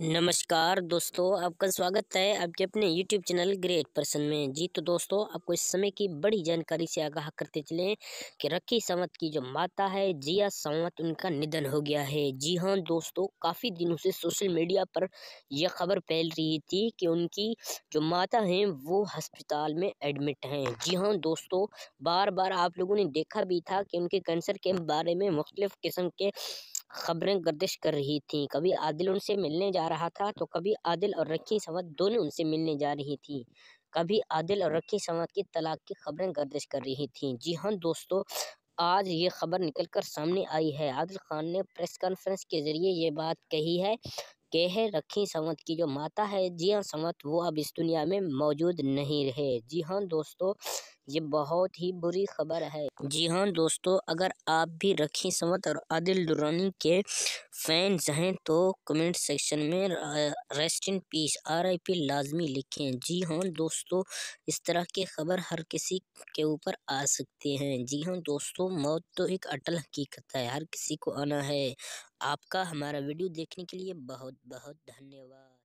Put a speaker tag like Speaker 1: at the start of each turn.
Speaker 1: नमस्कार दोस्तों आपका स्वागत है आपके अपने यूट्यूब चैनल ग्रेट पर्सन में जी तो दोस्तों आपको इस समय की बड़ी जानकारी से आगाह करते चलें कि रखी सावंत की जो माता है जिया सावंत उनका निधन हो गया है जी हाँ दोस्तों काफ़ी दिनों से सोशल मीडिया पर यह खबर फैल रही थी कि उनकी जो माता हैं वो हस्पताल में एडमिट हैं जी हाँ दोस्तों बार बार आप लोगों ने देखा भी था कि उनके कैंसर के बारे में मुख्तफ़ किस्म के खबरें गर्दिश कर रही थी कभी आदिल उनसे मिलने जा रहा था तो कभी आदिल और रखी संवत दोनों उनसे मिलने जा रही थी कभी आदिल और रखी संवत की तलाक की खबरें गर्दिश कर रही थी जी हाँ दोस्तों आज ये खबर निकलकर सामने आई है आदिल खान ने प्रेस कॉन्फ्रेंस के जरिए ये बात कही है के है रखी समत की जो माता है जी हाँ समत वो अब इस दुनिया में मौजूद नहीं रहे जी हाँ दोस्तों ये बहुत ही बुरी खबर है जी हाँ दोस्तों अगर आप भी रखी समत और आदिल दुरानी के फैंस हैं तो कमेंट सेक्शन में rest in peace R I P लाजमी लिखें जी हाँ दोस्तों इस तरह की खबर हर किसी के ऊपर आ सकती हैं जी हाँ दोस्तों मौत तो एक अटल हकीकत है हर किसी को आना है आपका हमारा वीडियो देखने के लिए बहुत बहुत धन्यवाद